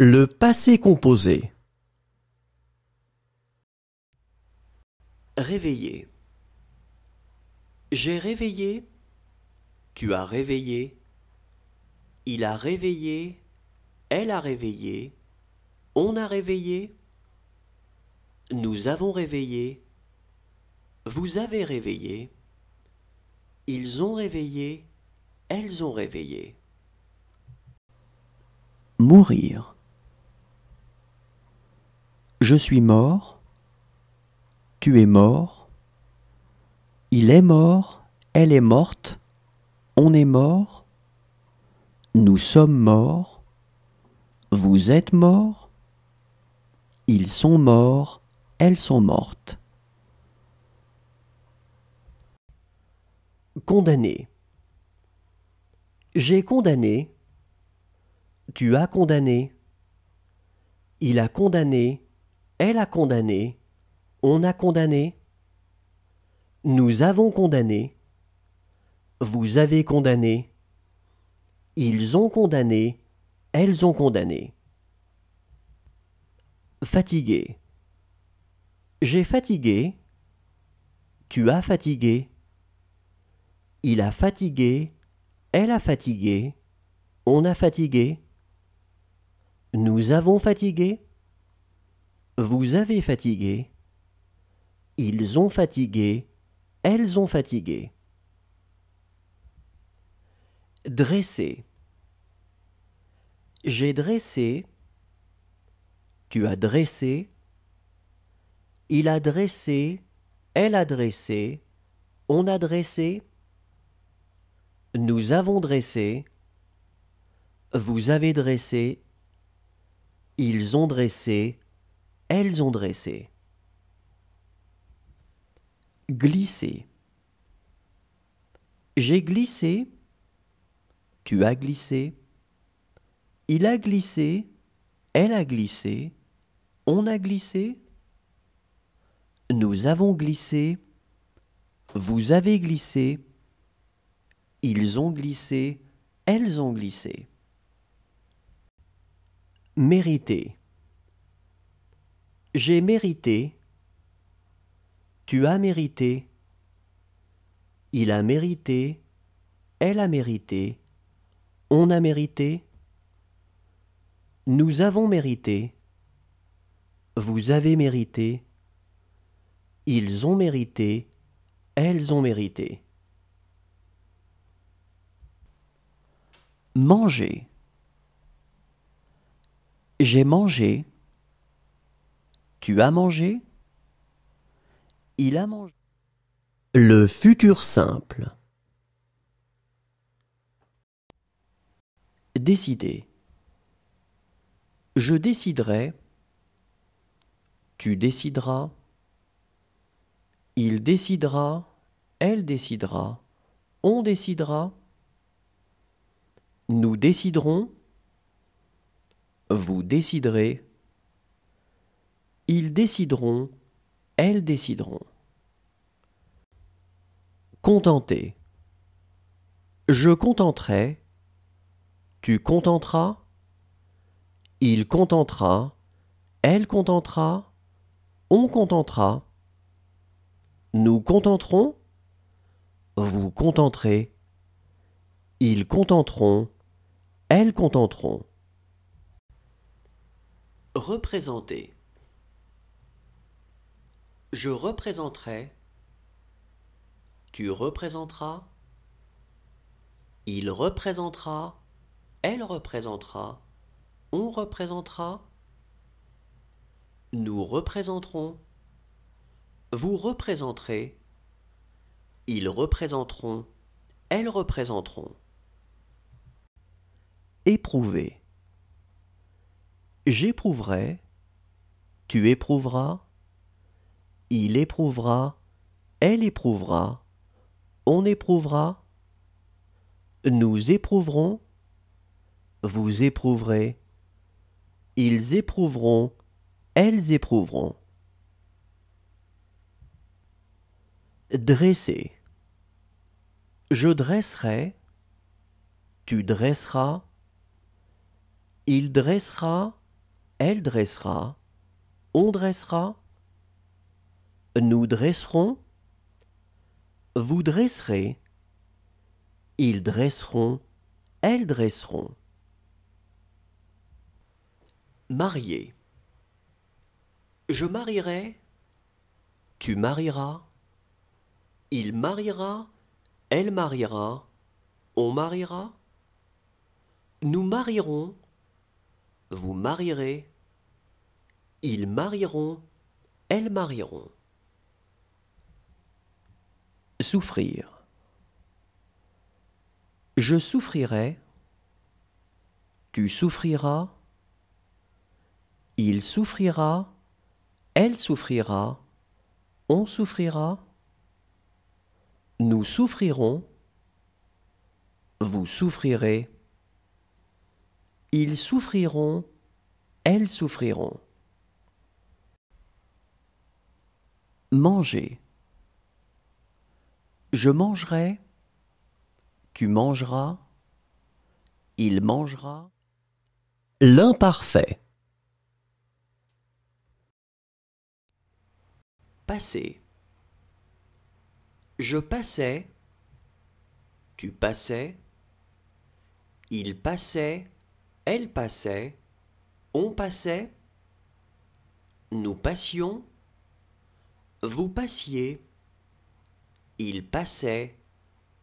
Le passé composé Réveiller J'ai réveillé, tu as réveillé, il a réveillé, elle a réveillé, on a réveillé, nous avons réveillé, vous avez réveillé, ils ont réveillé, elles ont réveillé. Mourir. Je suis mort, tu es mort, il est mort, elle est morte, on est mort, nous sommes morts, vous êtes morts, ils sont morts, elles sont mortes. Condamné. J'ai condamné. Tu as condamné. Il a condamné. Elle a condamné, on a condamné, nous avons condamné, vous avez condamné, ils ont condamné, elles ont condamné. Fatigué. J'ai fatigué, tu as fatigué, il a fatigué, elle a fatigué, on a fatigué, nous avons fatigué, vous avez fatigué. Ils ont fatigué. Elles ont fatigué. Dresser. J'ai dressé. Tu as dressé. Il a dressé. Elle a dressé. On a dressé. Nous avons dressé. Vous avez dressé. Ils ont dressé. Elles ont dressé. Glisser. J'ai glissé. Tu as glissé. Il a glissé. Elle a glissé. On a glissé. Nous avons glissé. Vous avez glissé. Ils ont glissé. Elles ont glissé. Mériter. J'ai mérité. Tu as mérité. Il a mérité. Elle a mérité. On a mérité. Nous avons mérité. Vous avez mérité. Ils ont mérité. Elles ont mérité. Manger. J'ai mangé. Tu as mangé Il a mangé. Le futur simple. Décider. Je déciderai. Tu décideras. Il décidera. Elle décidera. On décidera. Nous déciderons. Vous déciderez. Ils décideront, elles décideront. Contenter. Je contenterai, tu contenteras, il contentera, elle contentera, on contentera. Nous contenterons, vous contenterez, ils contenteront, elles contenteront. Représenter. Je représenterai. Tu représenteras. Il représentera. Elle représentera. On représentera. Nous représenterons. Vous représenterez. Ils représenteront. Elles représenteront. Éprouver. J'éprouverai. Tu éprouveras il éprouvera, elle éprouvera, on éprouvera, nous éprouverons, vous éprouverez, ils éprouveront, elles éprouveront. Dresser. Je dresserai, tu dresseras, il dressera, elle dressera, on dressera, nous dresserons. Vous dresserez. Ils dresseront. Elles dresseront. Marier. Je marierai. Tu marieras. Il mariera. Elle mariera. On mariera. Nous marierons. Vous marierez. Ils marieront. Elles marieront. Souffrir. Je souffrirai. Tu souffriras. Il souffrira. Elle souffrira. On souffrira. Nous souffrirons. Vous souffrirez. Ils souffriront. Elles souffriront. Manger. Je mangerai, tu mangeras, il mangera. L'imparfait. Passer. Je passais, tu passais, il passait, elle passait, on passait, nous passions, vous passiez. Il passait.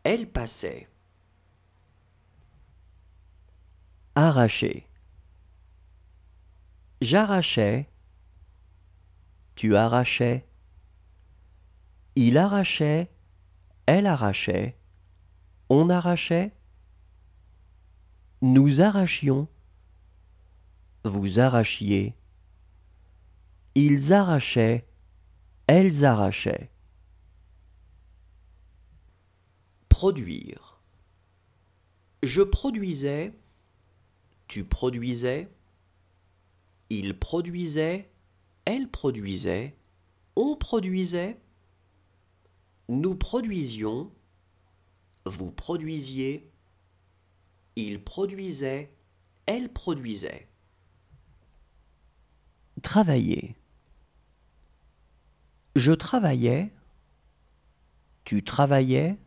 Elle passait. Arracher. J'arrachais. Tu arrachais. Il arrachait. Elle arrachait. On arrachait. Nous arrachions. Vous arrachiez. Ils arrachaient. Elles arrachaient. Produire. Je produisais, tu produisais, il produisait, elle produisait, on produisait, nous produisions, vous produisiez, il produisait, elle produisait. Travailler. Je travaillais, tu travaillais,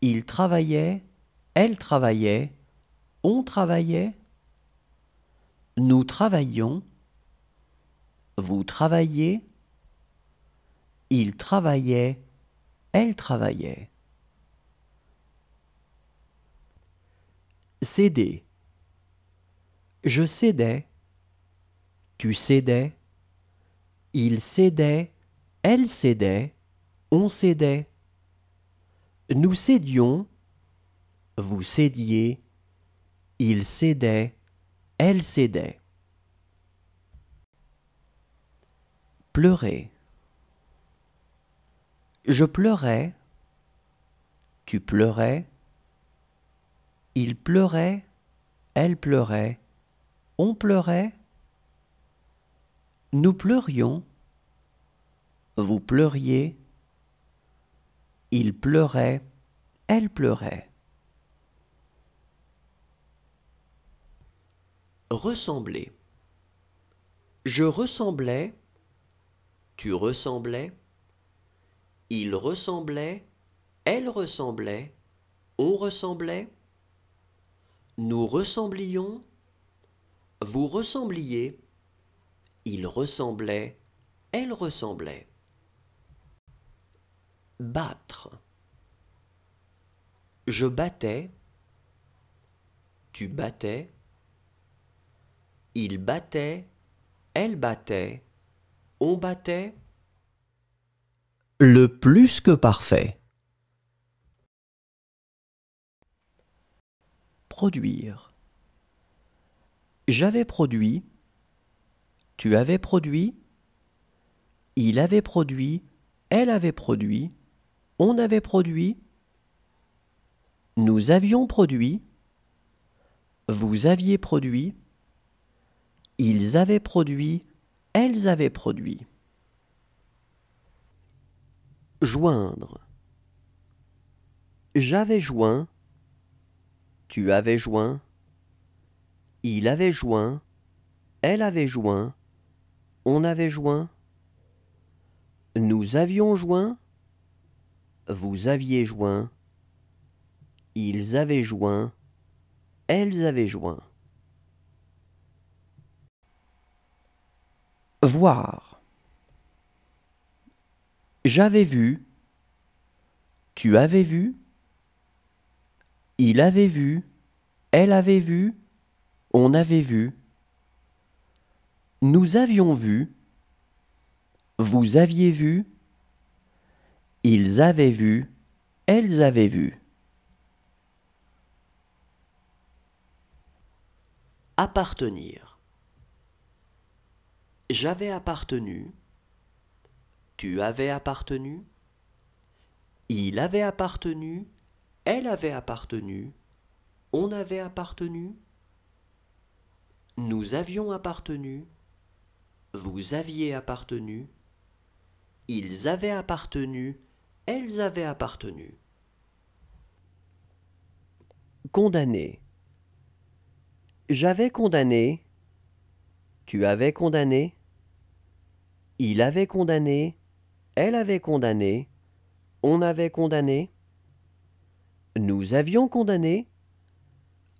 il travaillait, elle travaillait, on travaillait, nous travaillions, vous travaillez, il travaillait, elle travaillait. Céder. Je cédais, tu cédais, il cédait, elle cédait, on cédait. Nous cédions, vous cédiez, il cédait, elle cédait. Pleurer. Je pleurais, tu pleurais, il pleurait, elle pleurait, on pleurait, nous pleurions, vous pleuriez, il pleurait, elle pleurait. Ressembler. Je ressemblais, tu ressemblais, il ressemblait, elle ressemblait, on ressemblait, nous ressemblions, vous ressembliez, il ressemblait, elle ressemblait battre. Je battais, tu battais, il battait, elle battait, on battait. Le plus que parfait. Produire. J'avais produit, tu avais produit, il avait produit, elle avait produit, on avait produit, nous avions produit, vous aviez produit, ils avaient produit, elles avaient produit. Joindre. J'avais joint, tu avais joint, il avait joint, elle avait joint, on avait joint, nous avions joint, vous aviez joint, ils avaient joint, elles avaient joint. Voir. J'avais vu, tu avais vu, il avait vu, elle avait vu, on avait vu. Nous avions vu, vous aviez vu, ils avaient vu, elles avaient vu. Appartenir. J'avais appartenu. Tu avais appartenu. Il avait appartenu. Elle avait appartenu. On avait appartenu. Nous avions appartenu. Vous aviez appartenu. Ils avaient appartenu elles avaient appartenu. Condamné. J'avais condamné. Tu avais condamné. Il avait condamné. Elle avait condamné. On avait condamné. Nous avions condamné.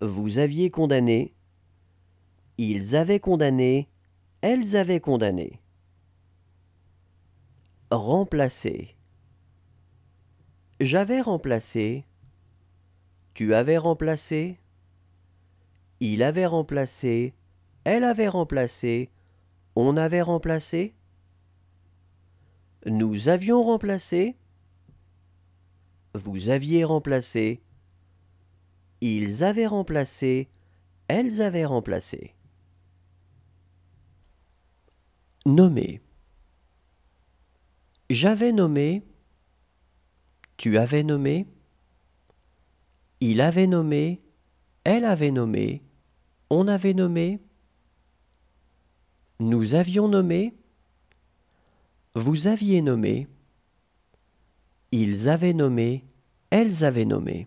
Vous aviez condamné. Ils avaient condamné. Elles avaient condamné. Remplacer. J'avais remplacé. Tu avais remplacé. Il avait remplacé. Elle avait remplacé. On avait remplacé. Nous avions remplacé. Vous aviez remplacé. Ils avaient remplacé. Elles avaient remplacé. Nommé J'avais nommé. Tu avais nommé Il avait nommé Elle avait nommé On avait nommé Nous avions nommé Vous aviez nommé Ils avaient nommé Elles avaient nommé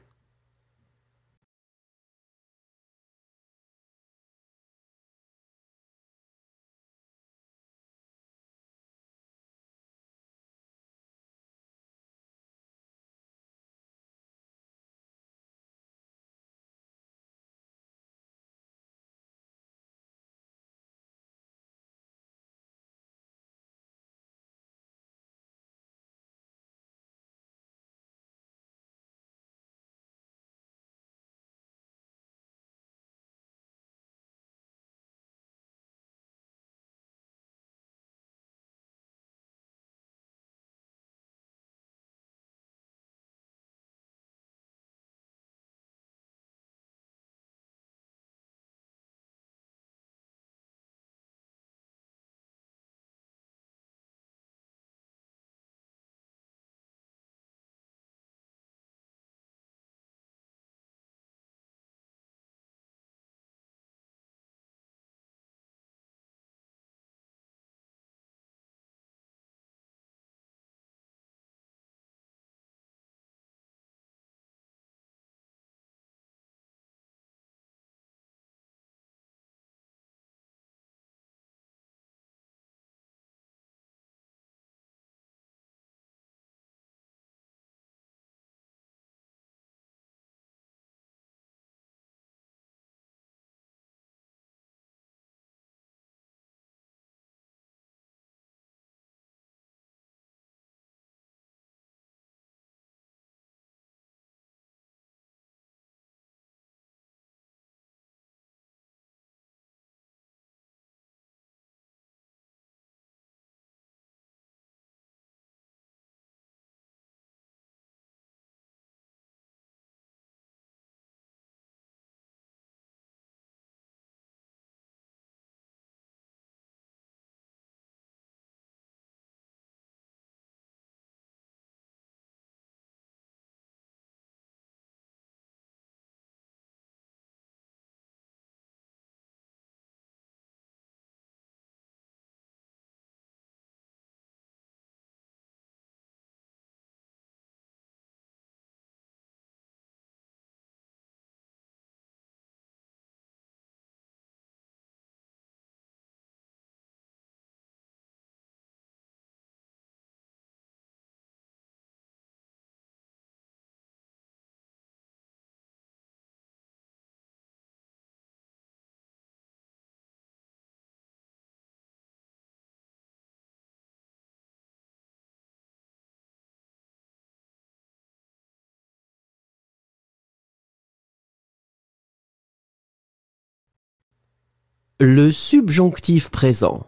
Le subjonctif présent.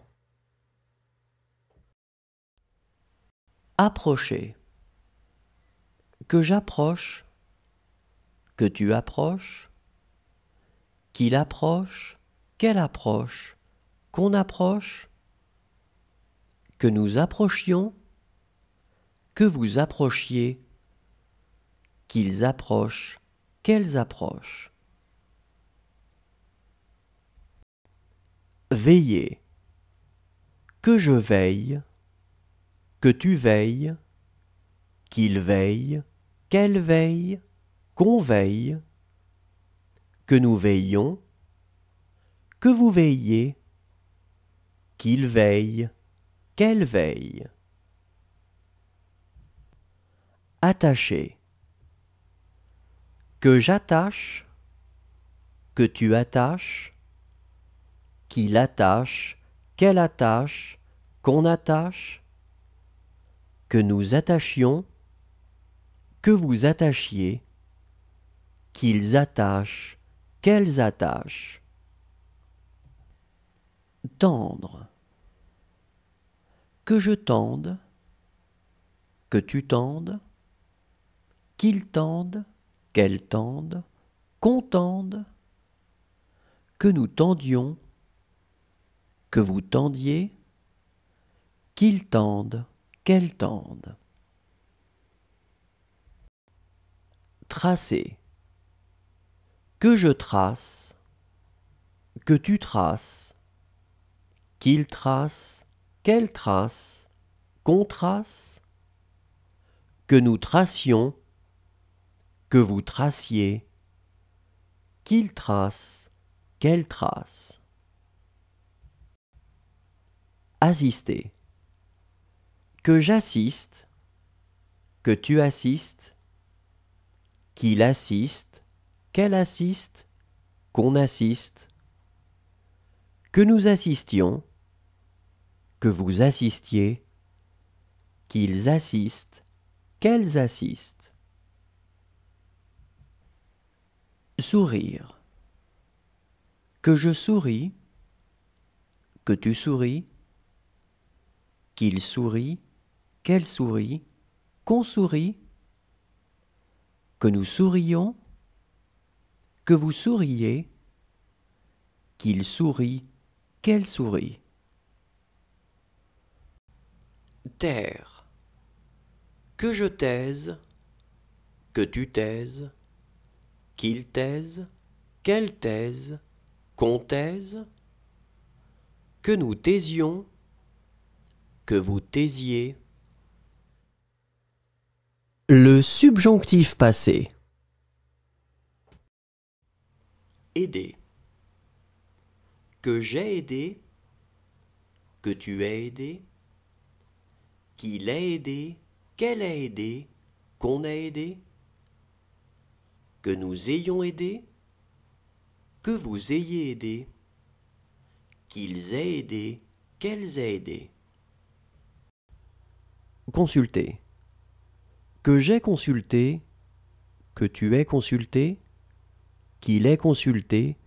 Approcher. Que j'approche. Que tu approches. Qu'il approche. Qu'elle approche. Qu'on approche. Que nous approchions. Que vous approchiez. Qu'ils approchent. Qu'elles approchent. Veiller. Que je veille, que tu veilles, qu'il veille, qu'elle veille, qu'on veille, que nous veillons que vous veillez, qu'il veille, qu'elle veille. Attacher. Que j'attache, que tu attaches, qu'il attache, qu'elle attache, qu'on attache, que nous attachions, que vous attachiez, qu'ils attachent, qu'elles attachent. Tendre. Que je tende, que tu tendes, qu'ils tendent, qu'elles tendent, qu'on tende, que nous tendions, que vous tendiez, qu'ils tendent, quelle tendent. Tracer. Que je trace, que tu traces, qu'il trace, qu'elle trace, qu'on trace, que nous tracions, que vous traciez, qu'il trace, qu'elle trace assister. Que j'assiste, que tu assistes, qu'il assiste, qu'elle assiste, qu'on assiste. Que nous assistions, que vous assistiez, qu'ils assistent, qu'elles assistent. Sourire. Que je souris, que tu souris, qu'il sourit, qu'elle sourit, qu'on sourit, que nous sourions, que vous souriez, qu'il sourit, qu'elle sourit. Terre, que je taise, que tu taises, qu'il taise, qu'elle taise, qu'on taise, que nous taisions, que vous taisiez. Le subjonctif passé. Aider. Que j'ai aidé. Que tu as aidé. Qu'il a aidé. Qu'elle a aidé. Qu'on a aidé. Que nous ayons aidé. Que vous ayez aidé. Qu'ils aient aidé. Qu'elles aient aidé. Consulter. Que j'ai consulté, que tu aies consulté, qu'il ait consulté,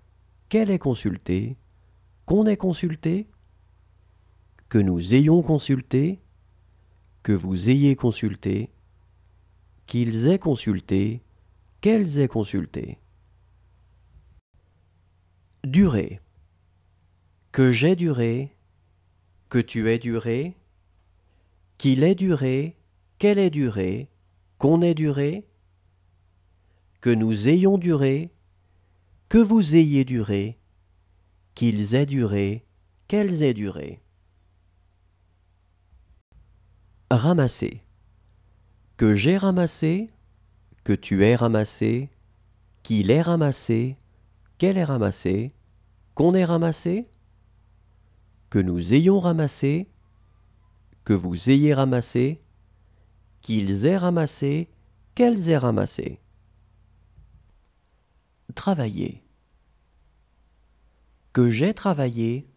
qu'elle ait consulté, qu'on ait consulté, que nous ayons consulté, que vous ayez consulté, qu'ils aient consulté, qu'elles aient consulté. Durée. Que j'ai duré, que tu aies duré, qu'il ait duré, qu'elle ait duré, qu'on ait duré, que nous ayons duré, que vous ayez duré, qu'ils aient duré, qu'elles aient duré. Ramasser. Que j'ai ramassé, que tu aies ramassé, qu'il ait ramassé, qu'elle ait ramassé, qu'on ait ramassé, que nous ayons ramassé, que vous ayez ramassé, qu'ils aient ramassé, qu'elles aient ramassé. Travailler. Que j'ai travaillé,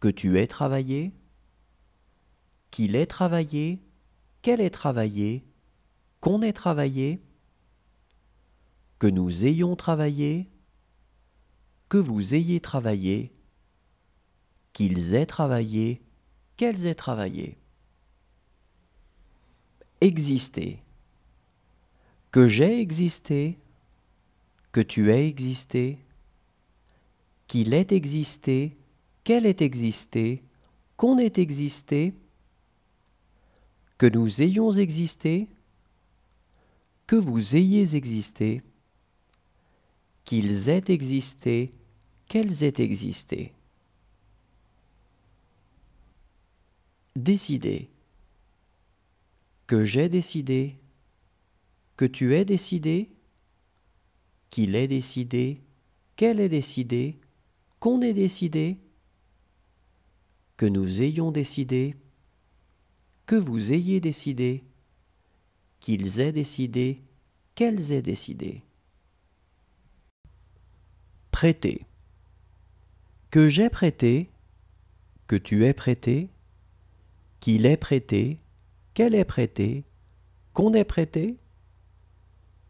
que tu aies travaillé, qu'il ait travaillé, qu'elle ait travaillé, qu'on ait travaillé, que nous ayons travaillé, que vous ayez travaillé, qu'ils aient travaillé, qu'elles aient travaillé, Exister. que j'ai existé, que tu aies existé, qu'il ait existé, qu'elle ait existé, qu'on ait existé, que nous ayons existé, que vous ayez existé, qu'ils aient existé, qu'elles aient existé. décider, que j'ai décidé, que tu aies décidé, qu'il ait décidé, qu'elle ait décidé, qu'on ait décidé, que nous ayons décidé, que vous ayez décidé, qu'ils aient décidé, qu'elles aient décidé. Prêter. Que j'ai prêté, que tu aies prêté, qu'il est prêté, qu'elle est prêtée, qu'on est prêté,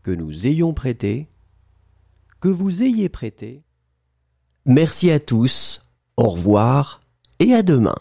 que nous ayons prêté, que vous ayez prêté. Merci à tous, au revoir et à demain.